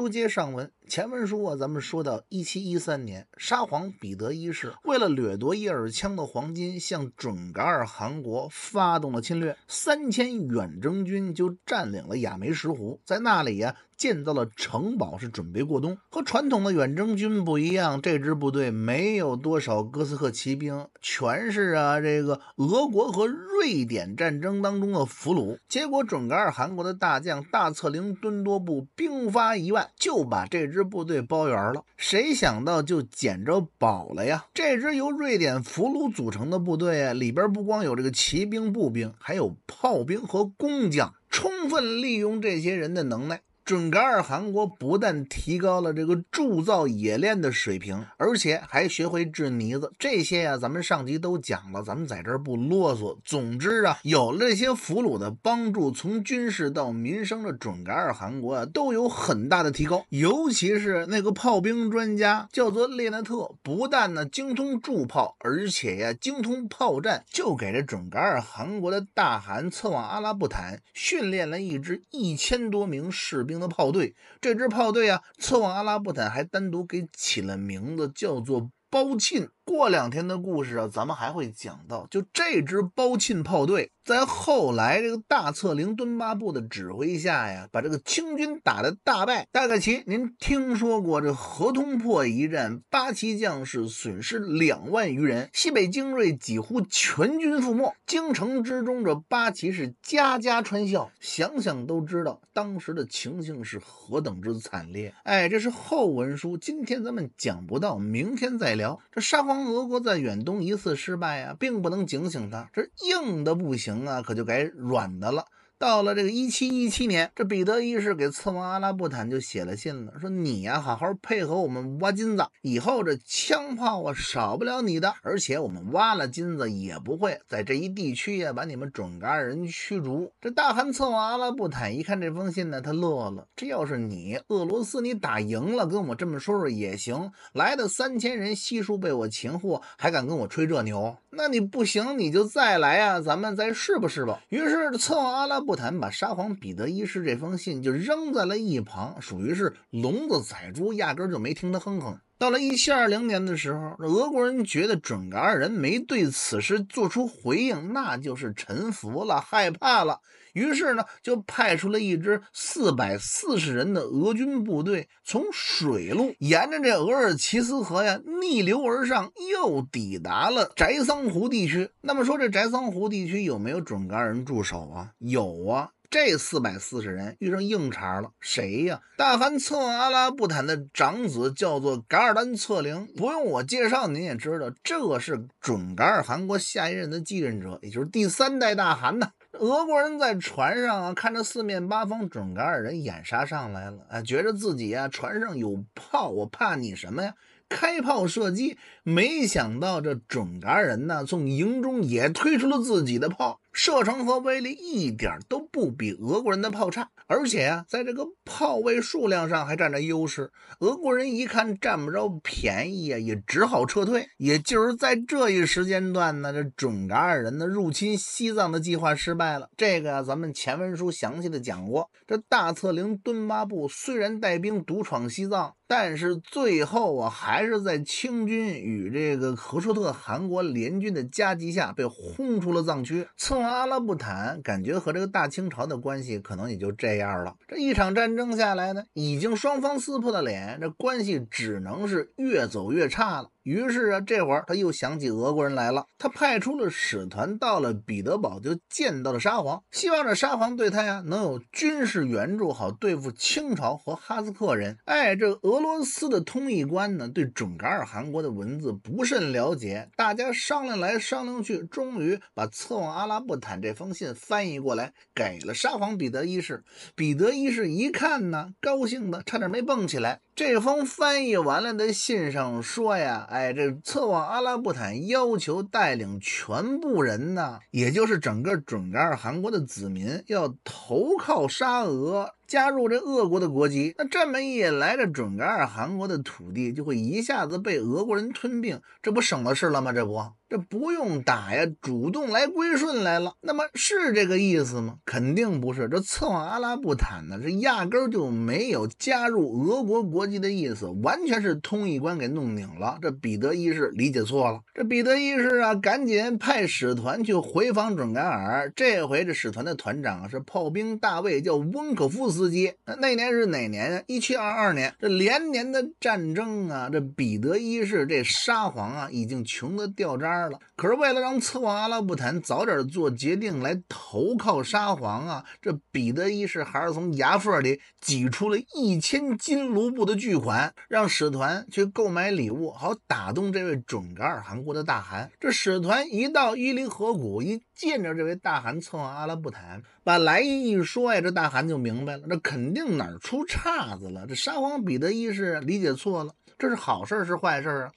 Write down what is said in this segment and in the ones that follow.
书接上文，前文书啊，咱们说到一七一三年，沙皇彼得一世为了掠夺叶尔羌的黄金，向准噶尔汗国发动了侵略，三千远征军就占领了亚梅石湖，在那里呀。建造了城堡是准备过冬，和传统的远征军不一样，这支部队没有多少哥斯克骑兵，全是啊这个俄国和瑞典战争当中的俘虏。结果准噶尔汗国的大将大策凌敦多布兵发一万，就把这支部队包圆了。谁想到就捡着宝了呀！这支由瑞典俘虏组成的部队啊，里边不光有这个骑兵、步兵，还有炮兵和工匠，充分利用这些人的能耐。准噶尔汗国不但提高了这个铸造冶炼的水平，而且还学会制呢子。这些呀，咱们上集都讲了，咱们在这儿不啰嗦。总之啊，有了这些俘虏的帮助，从军事到民生的准噶尔汗国啊，都有很大的提高。尤其是那个炮兵专家叫做列纳特，不但呢精通铸炮，而且呀精通炮战，就给这准噶尔汗国的大汗策往阿拉布坦训练了一支一千多名士兵。的炮队，这支炮队啊，策妄阿拉布坦还单独给起了名字，叫做包沁。过两天的故事啊，咱们还会讲到。就这支包庆炮队，在后来这个大策凌敦巴布的指挥下呀，把这个清军打得大败。大概齐，您听说过这河通破一战，八旗将士损失两万余人，西北精锐几乎全军覆没。京城之中，这八旗是家家穿孝，想想都知道当时的情形是何等之惨烈。哎，这是后文书，今天咱们讲不到，明天再聊。这沙皇。俄国在远东一次失败啊，并不能警醒他，这硬的不行啊，可就改软的了。到了这个一七一七年，这彼得一世给次王阿拉布坦就写了信了，说你呀，好好配合我们挖金子，以后这枪炮啊少不了你的，而且我们挖了金子也不会在这一地区呀把你们准噶尔人驱逐。这大汗次王阿拉布坦一看这封信呢，他乐了。这要是你俄罗斯，你打赢了，跟我这么说说也行。来的三千人悉数被我擒获，还敢跟我吹这牛？那你不行，你就再来啊，咱们再试吧试吧。于是次王阿拉不谈，把沙皇彼得一世这封信就扔在了一旁，属于是聋子宰猪，压根就没听他哼哼。到了一七二零年的时候，俄国人觉得准噶尔人没对此事做出回应，那就是臣服了，害怕了。于是呢，就派出了一支四百四十人的俄军部队，从水路沿着这额尔齐斯河呀逆流而上，又抵达了翟桑湖地区。那么说，这翟桑湖地区有没有准噶尔人驻守啊？有啊。这四百四十人遇上硬茬了，谁呀？大汗策阿拉布坦的长子叫做噶尔丹策凌，不用我介绍，您也知道，这是准噶尔汗国下一任的继任者，也就是第三代大汗呐。俄国人在船上啊，看着四面八方准噶尔人眼杀上来了，哎，觉着自己啊船上有炮，我怕你什么呀？开炮射击，没想到这准噶尔人呢，从营中也推出了自己的炮。射程和威力一点都不比俄国人的炮差，而且啊，在这个炮位数量上还占着优势。俄国人一看占不着便宜呀，也只好撤退。也就是在这一时间段呢，这准噶尔人的入侵西藏的计划失败了。这个啊，咱们前文书详细的讲过。这大策凌敦巴布虽然带兵独闯西藏，但是最后啊，还是在清军与这个和硕特汗国联军的夹击下被轰出了藏区。策。阿拉布坦感觉和这个大清朝的关系可能也就这样了。这一场战争下来呢，已经双方撕破了脸，这关系只能是越走越差了。于是啊，这会儿他又想起俄国人来了。他派出了使团到了彼得堡，就见到了沙皇，希望这沙皇对他呀能有军事援助，好对付清朝和哈斯克人。哎，这俄罗斯的通译官呢，对准噶尔汗国的文字不甚了解。大家商量来商量去，终于把策妄阿拉布坦这封信翻译过来，给了沙皇彼得一世。彼得一世一看呢，高兴的差点没蹦起来。这封翻译完了的信上说呀，哎，这策妄阿拉布坦要求带领全部人呢，也就是整个准噶尔汗国的子民，要投靠沙俄。加入这俄国的国籍，那这么一来，这准噶尔汗国的土地就会一下子被俄国人吞并，这不省了事了吗？这不，这不用打呀，主动来归顺来了。那么是这个意思吗？肯定不是。这策妄阿拉布坦呢，是压根儿就没有加入俄国国籍的意思，完全是通义观给弄拧了。这彼得一世理解错了。这彼得一世啊，赶紧派使团去回访准噶尔。这回这使团的团长是炮兵大卫，叫翁可夫斯。司机，那那年是哪年啊？一七二二年。这连年的战争啊，这彼得一世这沙皇啊，已经穷得掉渣了。可是为了让次王阿拉布坦早点做决定来投靠沙皇啊，这彼得一世还是从牙缝里挤出了一千金卢布的巨款，让使团去购买礼物，好打动这位准噶尔汗国的大汗。这使团一到伊犁河谷，一见着这位大汗，策阿拉布坦，把来意一说呀，这大汗就明白了，那肯定哪儿出岔子了。这沙皇彼得一世理解错了，这是好事是坏事啊？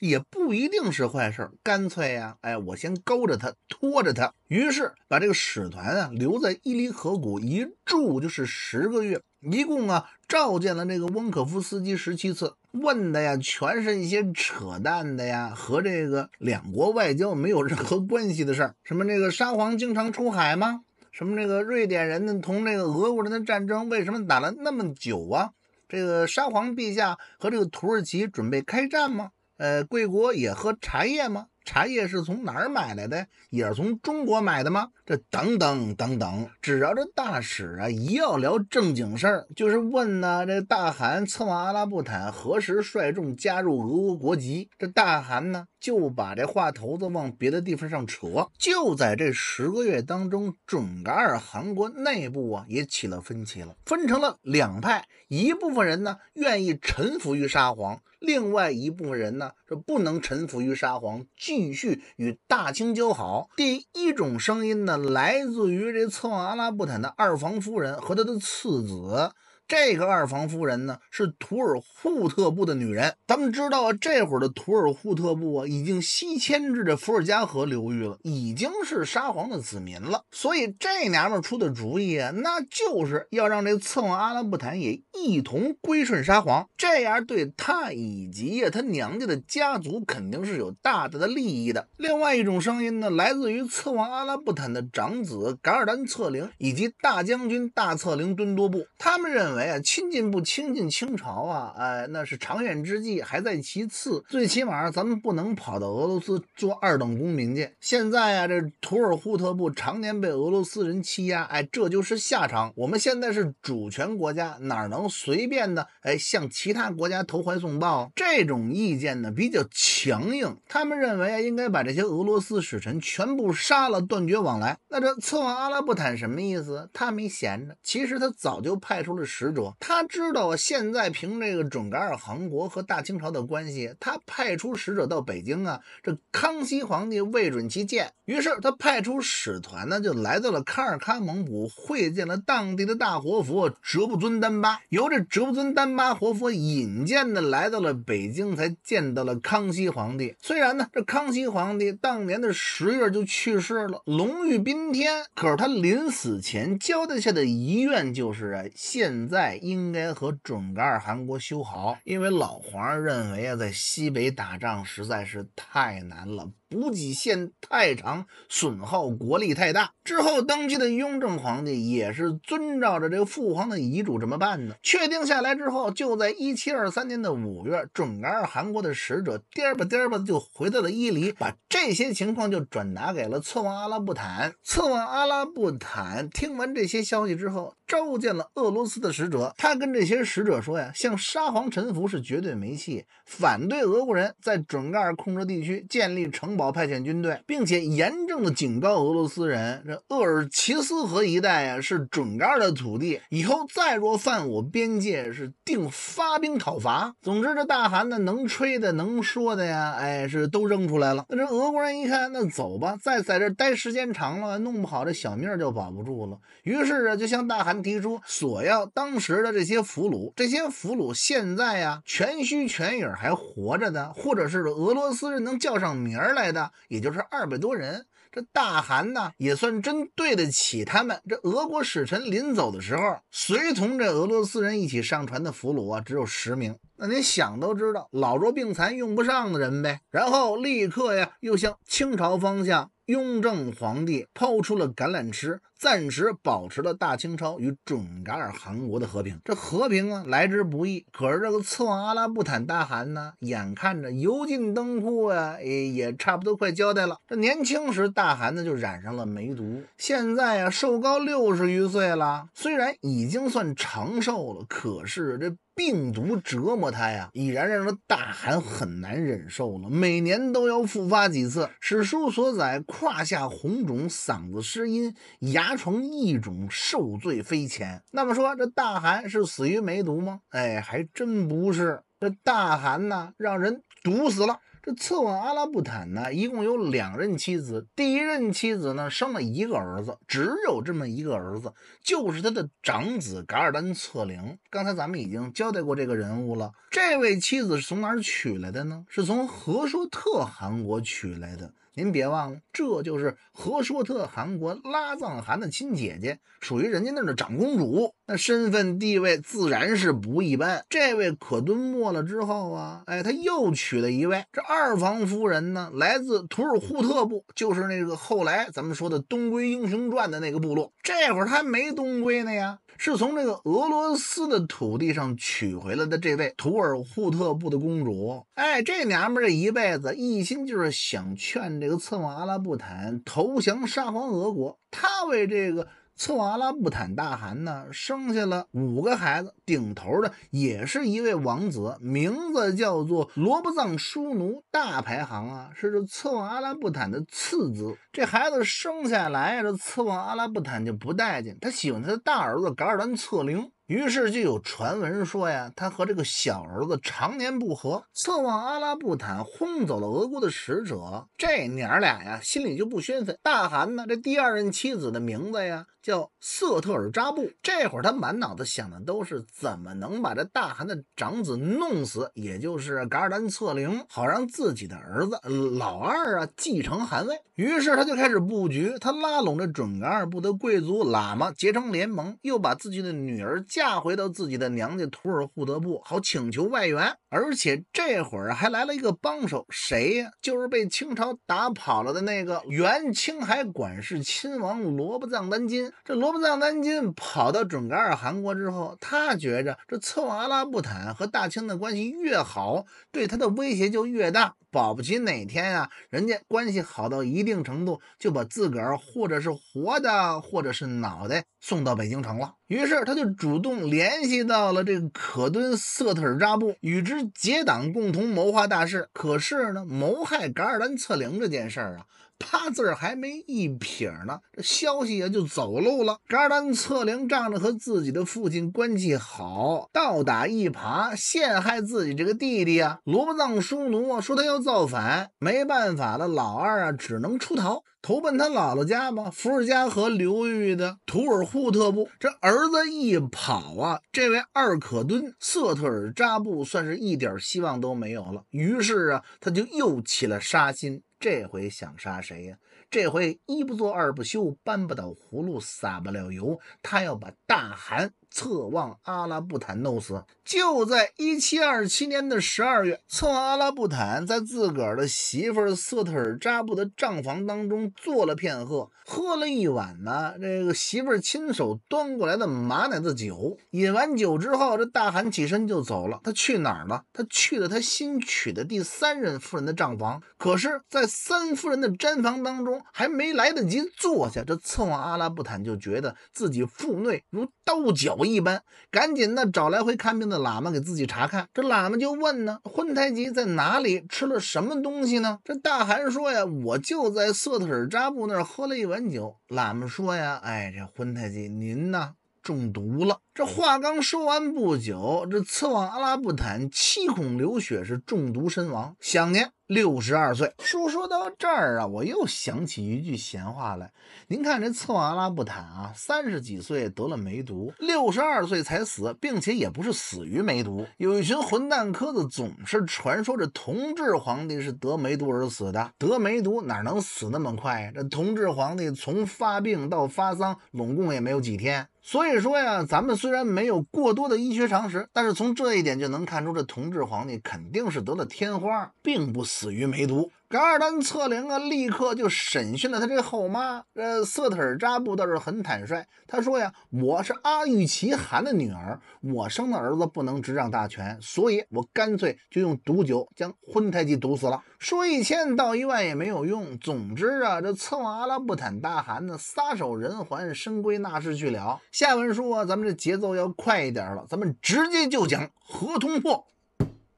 也不一定是坏事，干脆呀，哎，我先勾着他，拖着他，于是把这个使团啊留在伊犁河谷，一住就是十个月。一共啊召见了那个温克夫斯基十七次，问的呀全是一些扯淡的呀，和这个两国外交没有任何关系的事儿。什么这个沙皇经常出海吗？什么这个瑞典人呢同这个俄国人的战争为什么打了那么久啊？这个沙皇陛下和这个土耳其准备开战吗？呃，贵国也喝茶叶吗？茶叶是从哪儿买来的？也是从中国买的吗？这等等等等，只要这大使啊一要聊正经事儿，就是问呢，这大汗策马阿拉布坦何时率众加入俄国国籍？这大汗呢？就把这话头子往别的地方上扯。就在这十个月当中，准噶尔汗国内部啊也起了分歧了，分成了两派。一部分人呢愿意臣服于沙皇，另外一部分人呢是不能臣服于沙皇，继续与大清交好。第一种声音呢来自于这策妄阿拉布坦的二房夫人和他的次子。这个二房夫人呢，是土尔扈特部的女人。咱们知道啊，这会儿的土尔扈特部啊，已经西迁至这伏尔加河流域了，已经是沙皇的子民了。所以这娘们出的主意啊，那就是要让这策候阿拉布坦也一同归顺沙皇。这样对他以及呀他娘家的家族肯定是有大大的利益的。另外一种声音呢，来自于刺王阿拉布坦的长子噶尔丹策灵以及大将军大策灵敦多布，他们认为啊，亲近不亲近清朝啊，哎，那是长远之计，还在其次。最起码咱们不能跑到俄罗斯做二等公民去。现在啊，这土尔扈特部常年被俄罗斯人欺压，哎，这就是下场。我们现在是主权国家，哪能随便呢？哎，向其他。国家投怀送抱这种意见呢比较强硬，他们认为啊应该把这些俄罗斯使臣全部杀了，断绝往来。那这策划阿拉布坦什么意思？他没闲着，其实他早就派出了使者。他知道现在凭这个准噶尔汗国和大清朝的关系，他派出使者到北京啊，这康熙皇帝未准其见。于是他派出使团呢就来到了喀尔喀蒙古，会见了当地的大活佛哲布尊丹巴，由这哲布尊丹巴活佛以。引荐的来到了北京，才见到了康熙皇帝。虽然呢，这康熙皇帝当年的十月就去世了，龙御宾天，可是他临死前交代下的遗愿就是啊，现在应该和准噶尔汗国修好，因为老皇上认为啊，在西北打仗实在是太难了。补给线太长，损耗国力太大。之后登基的雍正皇帝也是遵照着这个父皇的遗嘱，怎么办呢？确定下来之后，就在一七二三年的五月，准噶尔汗国的使者颠吧颠吧就回到了伊犁，把这些情况就转达给了策妄阿拉布坦。策妄阿拉布坦听完这些消息之后。召见了俄罗斯的使者，他跟这些使者说呀：“向沙皇臣服是绝对没戏，反对俄国人在准噶尔控制地区建立城堡、派遣军队，并且严正的警告俄罗斯人，这鄂尔齐斯河一带呀是准噶尔的土地，以后再若犯我边界，是定发兵讨伐。”总之，这大汗呢能吹的、能说的呀，哎，是都扔出来了。那这俄国人一看，那走吧，再在这待时间长了，弄不好这小命就保不住了。于是啊，就向大汗。提出索要当时的这些俘虏，这些俘虏现在呀全虚全影还活着的，或者是俄罗斯人能叫上名儿来的，也就是二百多人。这大汗呢也算真对得起他们。这俄国使臣临走的时候，随同这俄罗斯人一起上船的俘虏啊只有十名，那您想都知道，老弱病残用不上的人呗。然后立刻呀又向清朝方向，雍正皇帝抛出了橄榄枝。暂时保持了大清朝与准噶尔汗国的和平，这和平啊来之不易。可是这个刺王阿拉布坦大汗呢，眼看着油尽灯枯啊，也也差不多快交代了。这年轻时大汗呢就染上了梅毒，现在啊寿高六十余岁了，虽然已经算长寿了，可是这。病毒折磨他呀，已然让他大寒很难忍受了。每年都要复发几次。史书所载，胯下红肿，嗓子失音，牙床异肿，受罪非浅。那么说，这大寒是死于梅毒吗？哎，还真不是。这大寒呢，让人毒死了。这策妄阿拉布坦呢，一共有两任妻子。第一任妻子呢，生了一个儿子，只有这么一个儿子，就是他的长子噶尔丹策零。刚才咱们已经交代过这个人物了。这位妻子是从哪儿娶来的呢？是从和硕特汗国娶来的。您别忘了，这就是和硕特汗国拉藏汗的亲姐姐，属于人家那儿的长公主。那身份地位自然是不一般。这位可敦没了之后啊，哎，他又娶了一位。这二房夫人呢，来自土尔扈特部，就是那个后来咱们说的《东归英雄传》的那个部落。这会儿他没东归呢呀，是从这个俄罗斯的土地上娶回来的。这位土尔扈特部的公主，哎，这娘们这一辈子一心就是想劝这个策妄阿拉布坦投降沙皇俄国。她为这个。策旺阿拉布坦大汗呢，生下了五个孩子，顶头的也是一位王子，名字叫做罗卜藏舒奴，大排行啊，是这策旺阿拉布坦的次子。这孩子生下来，这策旺阿拉布坦就不待见他，喜欢他的大儿子噶尔丹策零。于是就有传闻说呀，他和这个小儿子常年不和。策妄阿拉布坦轰走了俄国的使者，这娘俩呀心里就不宣愤。大汗呢，这第二任妻子的名字呀叫瑟特尔扎布。这会儿他满脑子想的都是怎么能把这大汗的长子弄死，也就是噶尔丹策凌，好让自己的儿子老二啊继承汗位。于是他就开始布局，他拉拢着准噶尔部的贵族喇嘛结成联盟，又把自己的女儿。嫁回到自己的娘家土尔扈德部，好请求外援。而且这会儿还来了一个帮手，谁呀？就是被清朝打跑了的那个原青海管事亲王罗卜藏丹津。这罗卜藏丹津跑到准噶尔汗国之后，他觉着这策瓦阿拉布坦和大清的关系越好，对他的威胁就越大，保不齐哪天啊，人家关系好到一定程度，就把自个儿或者是活的，或者是脑袋送到北京城了。于是他就主动联系到了这个可敦色特尔扎布，与之。结党共同谋划大事，可是呢，谋害噶尔丹策零这件事儿啊。八字儿还没一撇呢，这消息也就走漏了。噶尔丹策零仗着和自己的父亲关系好，倒打一耙，陷害自己这个弟弟啊。罗卜藏奴啊，说他要造反，没办法了，老二啊只能出逃，投奔他姥姥家吧。伏尔加河流域的图尔扈特部，这儿子一跑啊，这位二可敦瑟特尔扎布算是一点希望都没有了。于是啊，他就又起了杀心。这回想杀谁呀？这回一不做二不休，搬不倒葫芦，撒不了油，他要把大汗策望阿拉布坦弄死。就在一七二七年的十二月，策阿拉布坦在自个儿的媳妇瑟特尔扎布的账房当中坐了片刻，喝了一碗呢，这个媳妇儿亲手端过来的马奶子酒。饮完酒之后，这大汗起身就走了。他去哪儿了？他去了他新娶的第三任夫人的账房。可是，在三夫人的毡房当中，还没来得及坐下，这策阿拉布坦就觉得自己腹内如刀绞一般，赶紧呢找来回看病的。喇嘛给自己查看，这喇嘛就问呢：荤太极在哪里？吃了什么东西呢？这大汗说呀：“我就在色特尔扎布那儿喝了一碗酒。”喇嘛说呀：“哎，这荤太极，您呢中毒了。”这话刚说完不久，这次旺阿拉布坦七孔流血，是中毒身亡，享年。六十二岁。书说到这儿啊，我又想起一句闲话来。您看这策妄阿拉布坦啊，三十几岁得了梅毒，六十二岁才死，并且也不是死于梅毒。有一群混蛋科子总是传说这同治皇帝是得梅毒而死的。得梅毒哪能死那么快呀？这同治皇帝从发病到发丧，拢共也没有几天。所以说呀，咱们虽然没有过多的医学常识，但是从这一点就能看出，这同治皇帝肯定是得了天花，并不死于梅毒。噶尔丹策灵啊，立刻就审讯了他这后妈。呃，瑟特尔扎布倒是很坦率，他说呀：“我是阿玉齐汗的女儿，我生的儿子不能执掌大权，所以我干脆就用毒酒将昏太极毒死了。说一千道一万也没有用。总之啊，这策王阿拉布坦大汗呢，撒手人寰，身归纳氏去了。”下文书啊，咱们这节奏要快一点了，咱们直接就讲河通破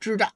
之战。